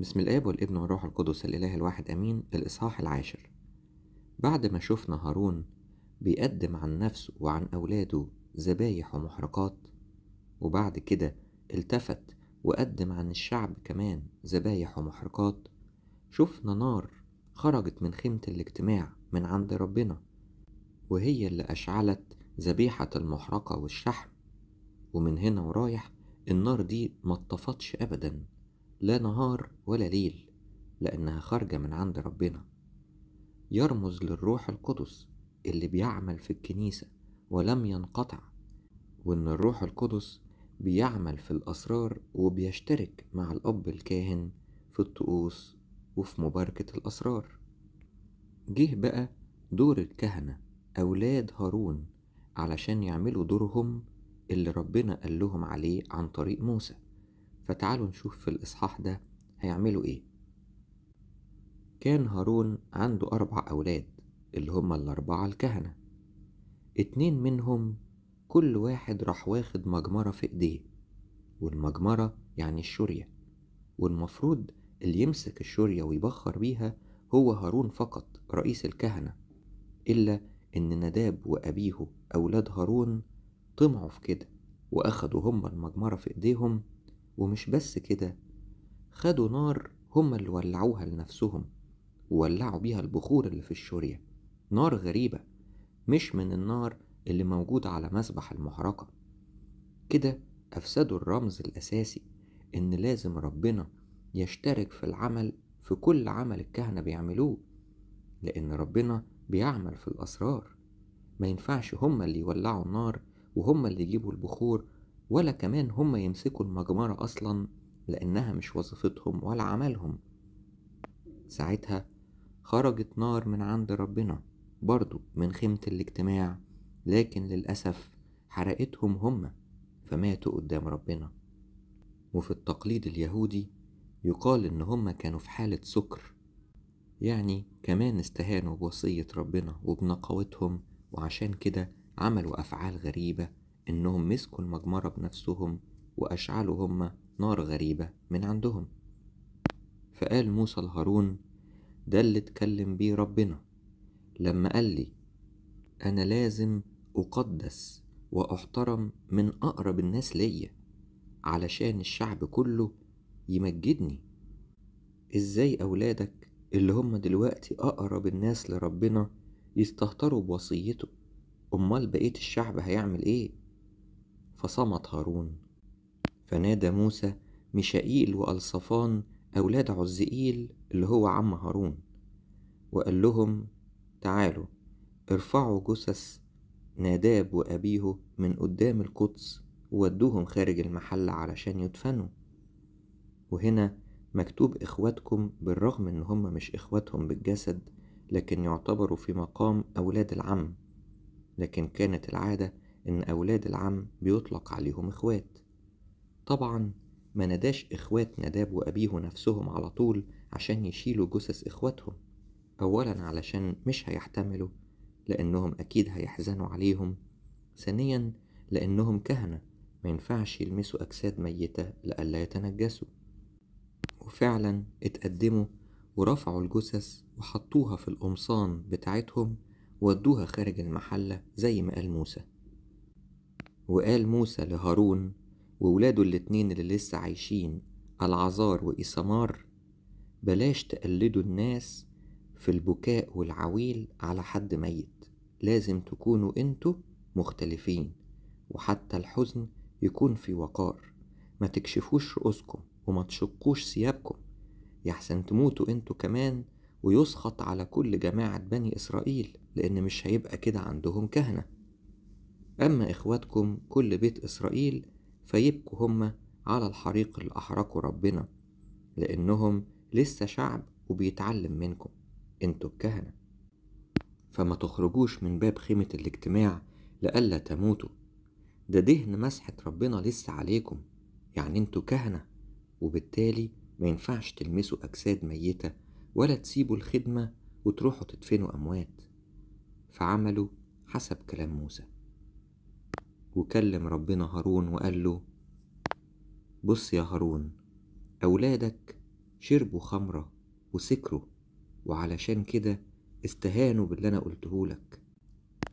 بسم الاب والابن والروح القدس الاله الواحد امين الاصحاح العاشر بعد ما شفنا هارون بيقدم عن نفسه وعن اولاده ذبايح ومحرقات وبعد كده التفت وقدم عن الشعب كمان ذبايح ومحرقات شفنا نار خرجت من خيمة الاجتماع من عند ربنا وهي اللي أشعلت ذبيحة المحرقة والشحم ومن هنا ورايح النار دي مطفتش أبدا لا نهار ولا ليل لأنها خارجة من عند ربنا يرمز للروح القدس اللي بيعمل في الكنيسة ولم ينقطع وإن الروح القدس بيعمل في الأسرار وبيشترك مع الأب الكاهن في الطقوس وفي مباركة الأسرار جه بقى دور الكهنة أولاد هارون علشان يعملوا دورهم اللي ربنا قال لهم عليه عن طريق موسى فتعالوا نشوف في الإصحاح ده هيعملوا إيه كان هارون عنده أربع أولاد اللي هما الأربعة الكهنة اتنين منهم كل واحد راح واخد مجمرة في إيديه والمجمرة يعني الشورية والمفروض اللي يمسك الشورية ويبخر بيها هو هارون فقط رئيس الكهنة إلا إن نداب وأبيه أولاد هارون طمعوا في كده وأخدوا هما المجمرة في إيديهم ومش بس كده خدوا نار هما اللي ولعوها لنفسهم وولعوا بيها البخور اللي في الشورية نار غريبة مش من النار اللي موجودة على مسبح المحرقة كده أفسدوا الرمز الأساسي إن لازم ربنا يشترك في العمل في كل عمل الكهنة بيعملوه لأن ربنا بيعمل في الأسرار ما ينفعش هما اللي يولعوا النار وهما اللي يجيبوا البخور ولا كمان هم يمسكوا المجمرة أصلا لأنها مش وظيفتهم ولا عملهم ساعتها خرجت نار من عند ربنا برضو من خيمة الاجتماع لكن للأسف حرقتهم هم فماتوا قدام ربنا وفي التقليد اليهودي يقال إن هم كانوا في حالة سكر يعني كمان استهانوا بوصية ربنا وبنقوتهم وعشان كده عملوا أفعال غريبة إنهم مسكوا المجمرة بنفسهم وأشعلوا هما نار غريبة من عندهم فقال موسى لهارون ده اللي اتكلم بيه ربنا لما قال لي أنا لازم أقدس وأحترم من أقرب الناس ليا علشان الشعب كله يمجدني إزاي أولادك اللي هم دلوقتي أقرب الناس لربنا يستهتروا بوصيته أمال بقية الشعب هيعمل إيه؟ فصمت هارون فنادى موسى مشائيل وألصفان أولاد عزئيل اللي هو عم هارون وقال لهم تعالوا ارفعوا جثث ناداب وأبيه من قدام القدس وودوهم خارج المحل علشان يدفنوا وهنا مكتوب إخواتكم بالرغم إن هم مش إخواتهم بالجسد لكن يعتبروا في مقام أولاد العم لكن كانت العادة إن أولاد العم بيطلق عليهم إخوات طبعا ما نداش إخوات نداب وأبيه نفسهم على طول عشان يشيلوا جثث إخواتهم أولا علشان مش هيحتملوا لأنهم أكيد هيحزنوا عليهم ثانيا لأنهم كهنة ما ينفعش يلمسوا أجساد ميتة لألا يتنجسوا وفعلا اتقدموا ورفعوا الجثث وحطوها في القمصان بتاعتهم وودوها خارج المحلة زي ما قال موسى وقال موسى لهارون وولاده الاتنين اللي لسه عايشين العذار وإيسمار بلاش تقلدوا الناس في البكاء والعويل على حد ميت لازم تكونوا انتوا مختلفين وحتى الحزن يكون في وقار ما تكشفوش رؤوسكم وما تشقوش ثيابكم يحسن تموتوا انتوا كمان ويسخط على كل جماعة بني إسرائيل لأن مش هيبقى كده عندهم كهنة أما إخواتكم كل بيت إسرائيل فيبكوا هما على الحريق اللي أحرقه ربنا لأنهم لسه شعب وبيتعلم منكم انتوا الكهنة فما تخرجوش من باب خيمة الاجتماع لئلا تموتوا ده دهن مسحة ربنا لسه عليكم يعني انتوا كهنة وبالتالي ما ينفعش تلمسوا أجساد ميتة ولا تسيبوا الخدمة وتروحوا تدفنوا أموات فعملوا حسب كلام موسى وكلم ربنا هارون وقال له بص يا هارون أولادك شربوا خمرة وسكروا وعلشان كده استهانوا باللي أنا قلتهولك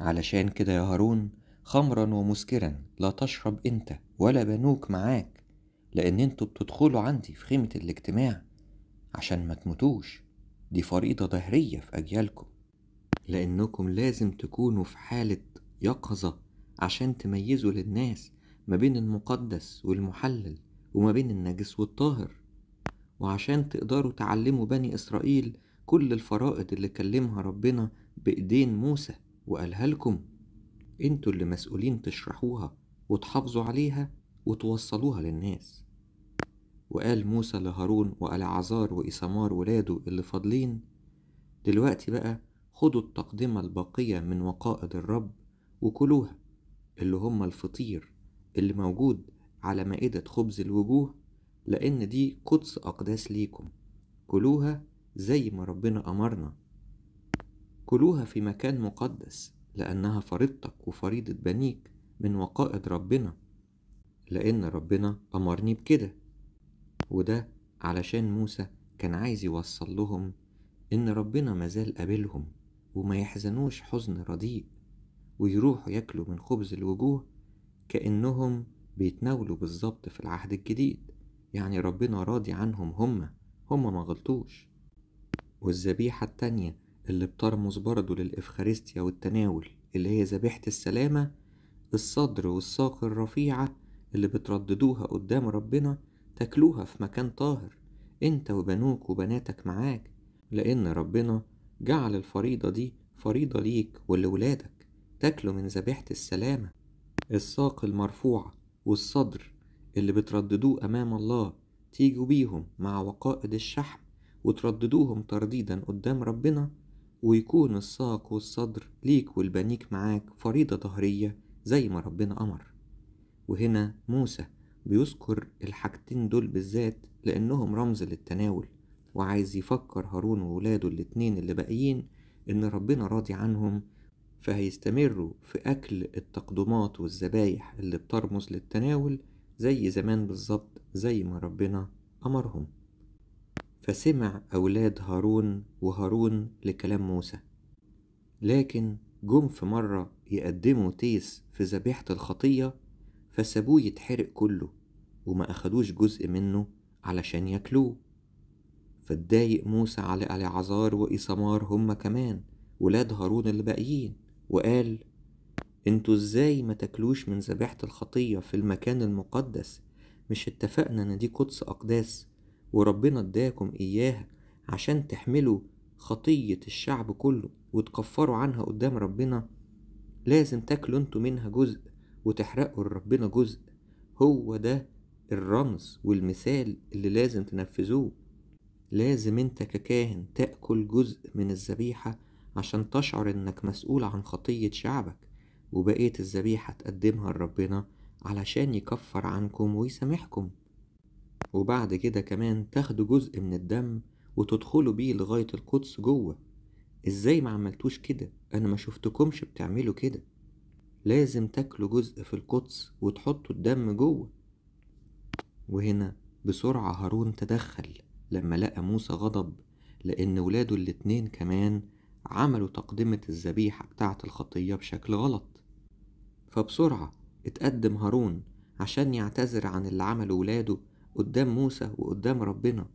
علشان كده يا هارون خمرا ومسكرا لا تشرب انت ولا بنوك معاك لان انتوا بتدخلوا عندي في خيمة الاجتماع عشان ما تموتوش دي فريضة ظهرية في أجيالكم لأنكم لازم تكونوا في حالة يقظة عشان تميزوا للناس ما بين المقدس والمحلل وما بين النجس والطاهر وعشان تقدروا تعلموا بني إسرائيل كل الفرائض اللي كلمها ربنا بإيدين موسى وقالها لكم انتوا اللي مسؤولين تشرحوها وتحافظوا عليها وتوصلوها للناس وقال موسى لهارون وألعزار وإسمار ولاده اللي فاضلين دلوقتي بقى خدوا التقدمة الباقية من وقائد الرب وكلوها اللي هما الفطير اللي موجود على مائدة خبز الوجوه لأن دي قدس أقداس ليكم كلوها زي ما ربنا أمرنا كلوها في مكان مقدس لأنها فريضتك وفريضة بنيك من وقائد ربنا لأن ربنا أمرني بكده وده علشان موسى كان عايز يوصل لهم إن ربنا مازال قابلهم وما يحزنوش حزن رديء ويروحوا ياكلوا من خبز الوجوه كأنهم بيتناولوا بالظبط في العهد الجديد يعني ربنا راضي عنهم هما هما ما غلطوش والذبيحة التانية اللي بترمز برضه للإفخارستيا والتناول اللي هي ذبيحة السلامة الصدر والساق الرفيعة اللي بترددوها قدام ربنا تاكلوها في مكان طاهر انت وبنوك وبناتك معاك لأن ربنا جعل الفريضة دي فريضة ليك ولولادك تاكلوا من ذبيحة السلامة الساق المرفوعة والصدر اللي بترددوه أمام الله تيجوا بيهم مع وقائد الشحم وترددوهم ترديدا قدام ربنا ويكون الساق والصدر ليك والبنيك معاك فريضة ظهرية زي ما ربنا أمر وهنا موسى بيذكر الحاجتين دول بالذات لأنهم رمز للتناول وعايز يفكر هارون وولاده الاتنين اللي باقيين إن ربنا راضي عنهم فهيستمروا في أكل التقدمات والذبايح اللي بترمز للتناول زي زمان بالظبط زي ما ربنا أمرهم فسمع أولاد هارون وهارون لكلام موسى لكن جم في مرة يقدموا تيس في ذبيحة الخطية فسابوه يتحرق كله وما أخدوش جزء منه علشان ياكلوه فاتضايق موسى على العذار وإيسمار هما كمان ولاد هارون الباقيين وقال انتوا ازاي ما تاكلوش من ذبيحة الخطية في المكان المقدس مش اتفقنا ان دي قدس اقداس وربنا اداكم اياها عشان تحملوا خطية الشعب كله وتكفروا عنها قدام ربنا لازم تاكلوا انتوا منها جزء وتحرقوا لربنا جزء هو ده الرمز والمثال اللي لازم تنفذوه لازم انت ككاهن تاكل جزء من الذبيحه عشان تشعر إنك مسؤول عن خطية شعبك وبقية الذبيحة تقدمها لربنا علشان يكفر عنكم ويسامحكم وبعد كده كمان تاخدوا جزء من الدم وتدخلوا بيه لغاية القدس جوه ازاي ما عملتوش كده انا ما شفتكمش بتعملوا كده لازم تاكلوا جزء في القدس وتحطوا الدم جوه وهنا بسرعة هارون تدخل لما لقى موسى غضب لأن ولاده الاتنين كمان عملوا تقدمة الذبيحة بتاعة الخطية بشكل غلط فبسرعة اتقدم هارون عشان يعتذر عن اللي عمله ولاده قدام موسى وقدام ربنا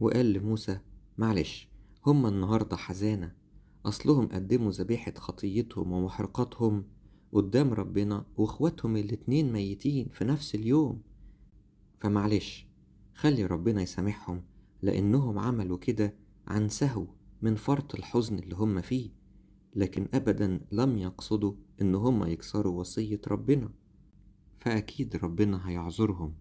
وقال لموسى معلش هما النهاردة حزانة أصلهم قدموا ذبيحة خطيتهم ومحرقاتهم قدام ربنا واخواتهم الاتنين ميتين في نفس اليوم فمعلش خلي ربنا يسامحهم لأنهم عملوا كده عن سهو من فرط الحزن اللي هم فيه لكن أبدا لم يقصدوا إن هم يكسروا وصية ربنا فأكيد ربنا هيعذرهم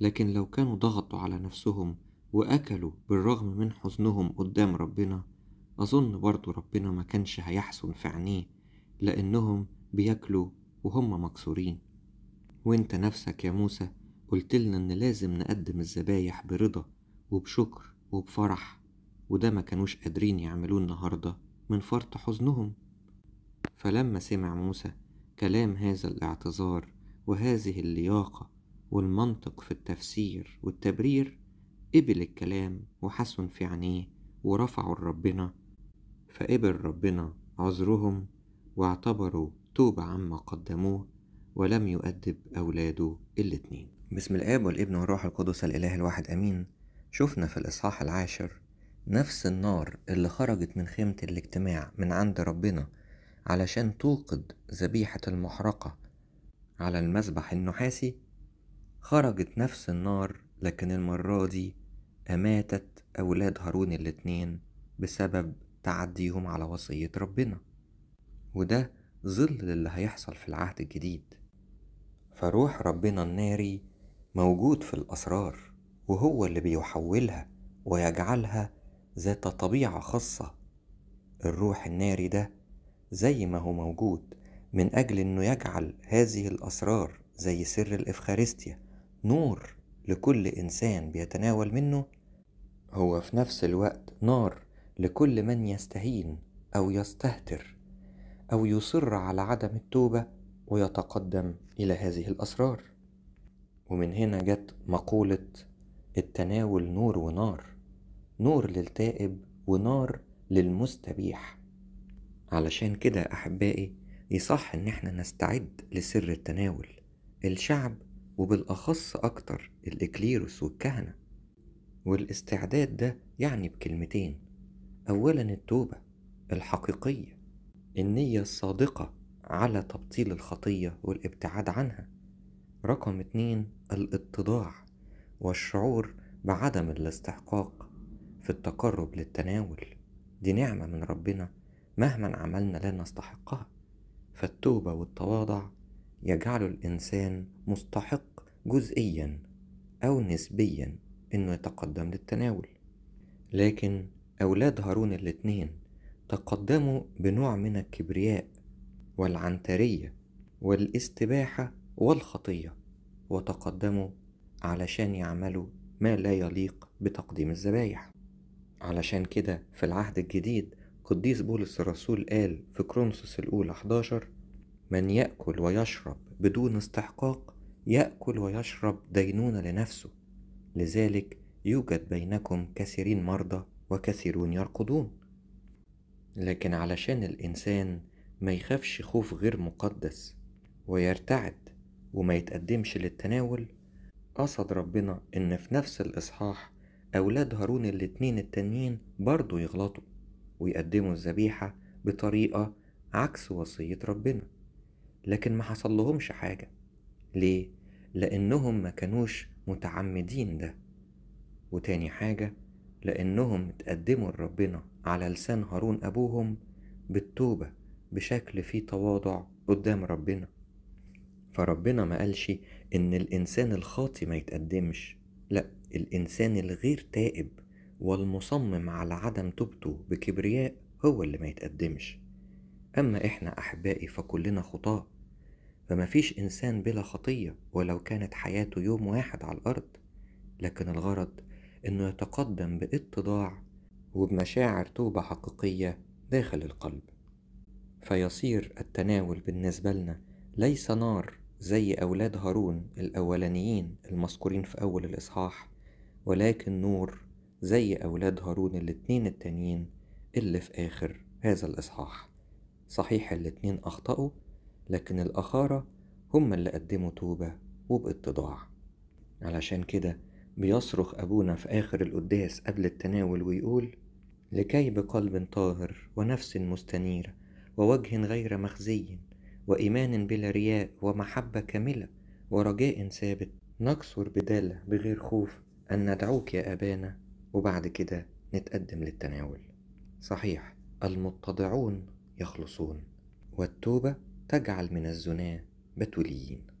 لكن لو كانوا ضغطوا على نفسهم وأكلوا بالرغم من حزنهم قدام ربنا أظن برضو ربنا ما كانش هيحسن في عينيه لأنهم بياكلوا وهم مكسورين وانت نفسك يا موسى قلتلنا ان لازم نقدم الذبايح برضا وبشكر وبفرح وده ما كانوش قادرين يعملوه النهاردة من فرط حزنهم فلما سمع موسى كلام هذا الاعتذار وهذه اللياقة والمنطق في التفسير والتبرير قبل الكلام وحسن في عينيه ورفعوا لربنا فقبل ربنا عذرهم واعتبروا توبة عما قدموه ولم يؤدب أولاده الاتنين بسم الآب والابن والروح القدس الإله الواحد أمين شفنا في الإصحاح العاشر نفس النار اللي خرجت من خيمة الاجتماع من عند ربنا علشان توقد ذبيحة المحرقة على المذبح النحاسي خرجت نفس النار لكن المرة دي أماتت أولاد هارون الاتنين بسبب تعديهم على وصية ربنا وده ظل اللي هيحصل في العهد الجديد فروح ربنا الناري موجود في الأسرار وهو اللي بيحولها ويجعلها ذات طبيعة خاصة الروح الناري ده زي ما هو موجود من أجل أنه يجعل هذه الأسرار زي سر الإفخارستيا نور لكل إنسان بيتناول منه هو في نفس الوقت نار لكل من يستهين أو يستهتر أو يصر على عدم التوبة ويتقدم إلى هذه الأسرار ومن هنا جت مقولة التناول نور ونار نور للتائب ونار للمستبيح علشان كده أحبائي يصح إن احنا نستعد لسر التناول الشعب وبالأخص أكتر الإكليروس والكهنة والاستعداد ده يعني بكلمتين أولا التوبة الحقيقية النية الصادقة على تبطيل الخطية والابتعاد عنها رقم اتنين الاتضاع والشعور بعدم الاستحقاق في التقرب للتناول دي نعمة من ربنا مهما عملنا لا نستحقها فالتوبة والتواضع يجعل الإنسان مستحق جزئيا أو نسبيا إنه يتقدم للتناول لكن أولاد هارون الاتنين تقدموا بنوع من الكبرياء والعنترية والاستباحة والخطية وتقدموا علشان يعملوا ما لا يليق بتقديم الذبايح علشان كده في العهد الجديد قديس بولس الرسول قال في كرونسوس الأولى 11 من يأكل ويشرب بدون استحقاق يأكل ويشرب دينونة لنفسه لذلك يوجد بينكم كثيرين مرضى وكثيرون يرقدون لكن علشان الإنسان ما يخافش خوف غير مقدس ويرتعد وما يتقدمش للتناول قصد ربنا إن في نفس الإصحاح أولاد هارون الاتنين التانيين برضه يغلطوا ويقدموا الذبيحة بطريقة عكس وصية ربنا لكن ما حصلهمش حاجة ليه؟ لأنهم ما كانوش متعمدين ده وتاني حاجة لأنهم اتقدموا لربنا على لسان هارون أبوهم بالتوبة بشكل فيه تواضع قدام ربنا فربنا ما قالش إن الإنسان الخاطي ما يتقدمش لأ الإنسان الغير تائب والمصمم على عدم توبته بكبرياء هو اللي ما يتقدمش أما إحنا أحبائي فكلنا خطاة فمفيش إنسان بلا خطية ولو كانت حياته يوم واحد على الأرض لكن الغرض إنه يتقدم باتضاع وبمشاعر توبة حقيقية داخل القلب فيصير التناول بالنسبة لنا ليس نار زي أولاد هارون الأولانيين المذكورين في أول الإصحاح ولكن نور زي أولاد هارون الاتنين التانيين اللي في آخر هذا الإصحاح صحيح الاتنين أخطأوا لكن الأخارة هم اللي قدموا توبة وباتضاع علشان كده بيصرخ أبونا في آخر القداس قبل التناول ويقول لكي بقلب طاهر ونفس مستنيرة ووجه غير مخزي وإيمان بلا رياء ومحبة كاملة ورجاء ثابت نكسر بدالة بغير خوف أن ندعوك يا أبانا وبعد كده نتقدم للتناول صحيح المتضعون يخلصون والتوبة تجعل من الزناة بتوليين